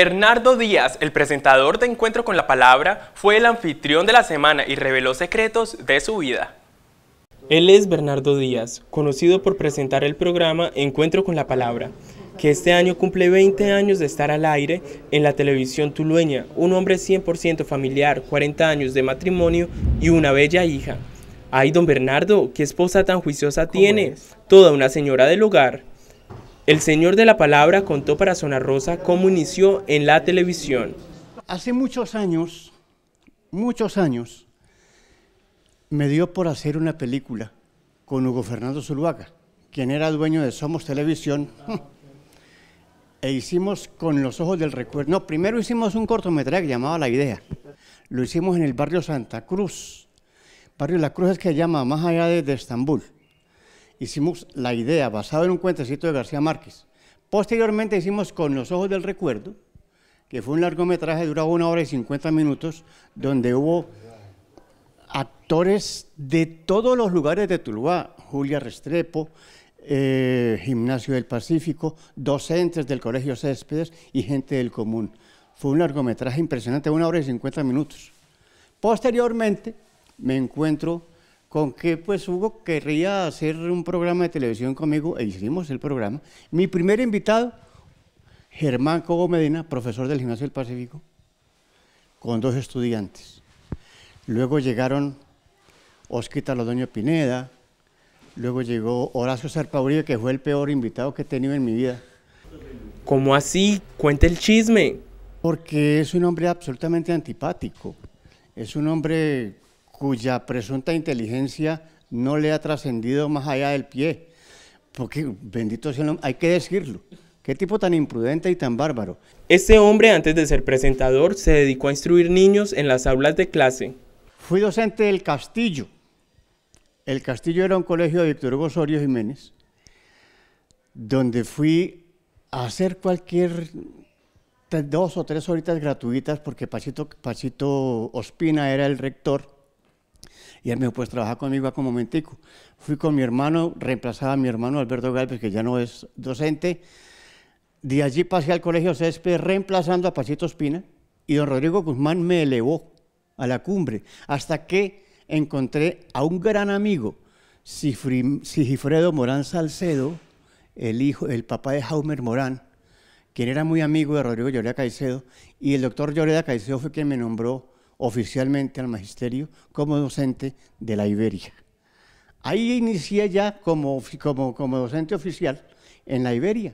Bernardo Díaz, el presentador de Encuentro con la Palabra, fue el anfitrión de la semana y reveló secretos de su vida. Él es Bernardo Díaz, conocido por presentar el programa Encuentro con la Palabra, que este año cumple 20 años de estar al aire en la televisión tulueña, un hombre 100% familiar, 40 años de matrimonio y una bella hija. Ay, don Bernardo, qué esposa tan juiciosa tiene, toda una señora del hogar. El señor de la palabra contó para Zona Rosa cómo inició en la televisión. Hace muchos años, muchos años, me dio por hacer una película con Hugo Fernando Zuluaga, quien era dueño de Somos Televisión. e hicimos con los ojos del recuerdo. No, primero hicimos un cortometraje llamado La Idea. Lo hicimos en el barrio Santa Cruz. Barrio La Cruz es que llama más allá de Estambul hicimos La Idea, basada en un cuentecito de García Márquez. Posteriormente hicimos Con los Ojos del Recuerdo, que fue un largometraje, duraba una hora y 50 minutos, donde hubo actores de todos los lugares de Tuluá, Julia Restrepo, eh, Gimnasio del Pacífico, docentes del Colegio Céspedes y gente del común. Fue un largometraje impresionante, una hora y 50 minutos. Posteriormente me encuentro con que pues Hugo querría hacer un programa de televisión conmigo e hicimos el programa. Mi primer invitado, Germán Cobo Medina, profesor del Gimnasio del Pacífico, con dos estudiantes. Luego llegaron Osquita Lodoño Pineda, luego llegó Horacio Uribe, que fue el peor invitado que he tenido en mi vida. ¿Cómo así? Cuenta el chisme. Porque es un hombre absolutamente antipático. Es un hombre cuya presunta inteligencia no le ha trascendido más allá del pie. Porque, bendito sea, hay que decirlo. Qué tipo tan imprudente y tan bárbaro. Este hombre, antes de ser presentador, se dedicó a instruir niños en las aulas de clase. Fui docente del Castillo. El Castillo era un colegio de Víctor Hugo Osorio Jiménez, donde fui a hacer cualquier dos o tres horitas gratuitas, porque Pachito, Pachito Ospina era el rector y él me dijo, pues trabaja conmigo acá como momentico. Fui con mi hermano, reemplazaba a mi hermano Alberto Galvez, que ya no es docente. De allí pasé al Colegio Césped, reemplazando a Pachito Espina. Y don Rodrigo Guzmán me elevó a la cumbre, hasta que encontré a un gran amigo, Sigifredo Morán Salcedo, el, hijo, el papá de Jaumer Morán, quien era muy amigo de Rodrigo Lloreda Caicedo, y el doctor Lloreda Caicedo fue quien me nombró oficialmente al magisterio como docente de la Iberia. Ahí inicié ya como, como, como docente oficial en la Iberia.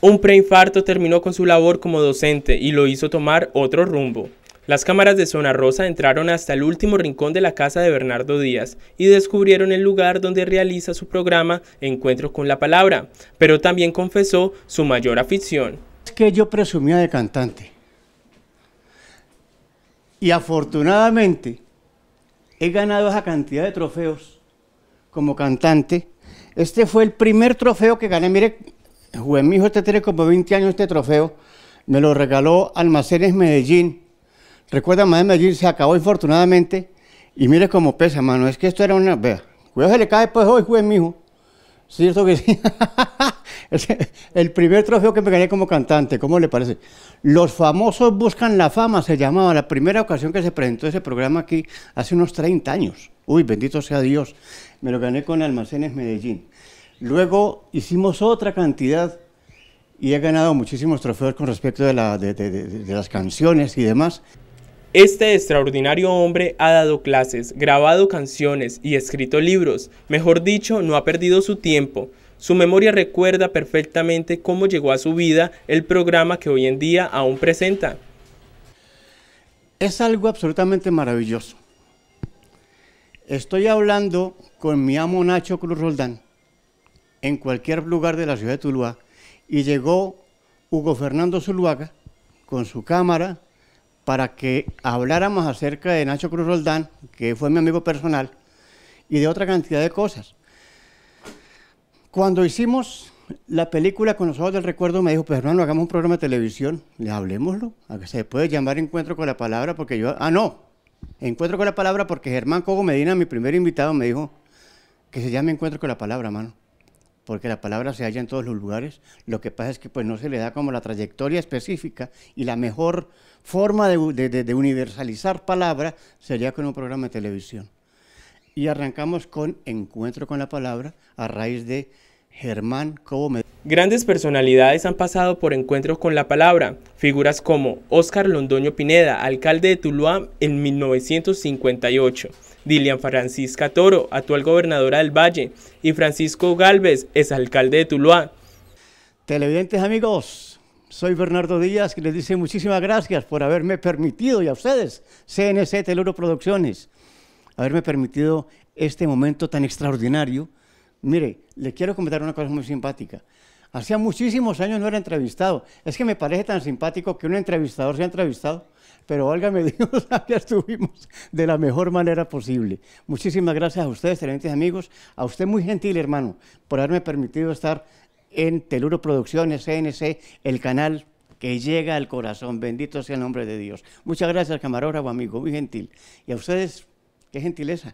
Un preinfarto terminó con su labor como docente y lo hizo tomar otro rumbo. Las cámaras de Zona Rosa entraron hasta el último rincón de la casa de Bernardo Díaz y descubrieron el lugar donde realiza su programa Encuentro con la Palabra, pero también confesó su mayor afición. Es que yo presumía de cantante y afortunadamente he ganado esa cantidad de trofeos como cantante. Este fue el primer trofeo que gané. Mire, jugué mi este tiene como 20 años este trofeo. Me lo regaló Almacenes Medellín. Recuerda, más Medellín se acabó infortunadamente. Y mire cómo pesa, mano. Es que esto era una. Vea, cuidado se le cae, pues hoy jugué mi hijo. ¿Cierto que sí? el primer trofeo que me gané como cantante, ¿cómo le parece? Los famosos buscan la fama, se llamaba la primera ocasión que se presentó ese programa aquí hace unos 30 años. Uy, bendito sea Dios. Me lo gané con Almacenes Medellín. Luego hicimos otra cantidad y he ganado muchísimos trofeos con respecto de, de, las canciones y demás. Este extraordinario hombre ha dado clases, grabado canciones y escrito libros. Mejor dicho, no ha perdido su tiempo. Su memoria recuerda perfectamente cómo llegó a su vida el programa que hoy en día aún presenta. Es algo absolutamente maravilloso. Estoy hablando con mi amo Nacho Cruz Roldán en cualquier lugar de la ciudad de Tuluá y llegó Hugo Fernando Zuluaga con su cámara para que habláramos acerca de Nacho Cruz Roldán, que fue mi amigo personal, y de otra cantidad de cosas. Cuando hicimos la película con los ojos del recuerdo, me dijo, pues hermano, hagamos un programa de televisión, les hablemoslo, a que se puede llamar Encuentro con la Palabra, porque yo, ah, no, Encuentro con la Palabra, porque Germán Cogo Medina, mi primer invitado, me dijo que se llame Encuentro con la Palabra, hermano, porque la palabra se halla en todos los lugares, lo que pasa es que pues no se le da como la trayectoria específica y la mejor forma de, de universalizar palabra sería con un programa de televisión. Y arrancamos con Encuentro con la Palabra a raíz de Germán Cobo Grandes personalidades han pasado por encuentros con la palabra, figuras como Óscar Londoño Pineda, alcalde de Tuluá en 1958, Dilian Francisca Toro, actual gobernadora del Valle, y Francisco Galvez, alcalde de Tuluá. Televidentes amigos, soy Bernardo Díaz, que les dice muchísimas gracias por haberme permitido, y a ustedes, CNC Teluro Producciones, haberme permitido este momento tan extraordinario Mire, le quiero comentar una cosa muy simpática. Hacía muchísimos años no era entrevistado. Es que me parece tan simpático que un entrevistador sea entrevistado. Pero Olga me dijo, ya estuvimos de la mejor manera posible. Muchísimas gracias a ustedes, excelentes amigos. A usted muy gentil, hermano, por haberme permitido estar en Teluro Producciones, CNC, el canal que llega al corazón. Bendito sea el nombre de Dios. Muchas gracias, camarógrafo, amigo, muy gentil. Y a ustedes, qué gentileza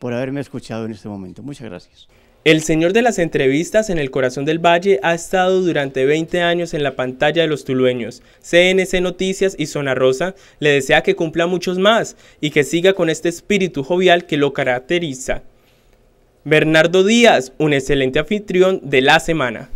por haberme escuchado en este momento. Muchas gracias. El señor de las entrevistas en el corazón del valle ha estado durante 20 años en la pantalla de los tulueños. CNC Noticias y Zona Rosa le desea que cumpla muchos más y que siga con este espíritu jovial que lo caracteriza. Bernardo Díaz, un excelente anfitrión de la semana.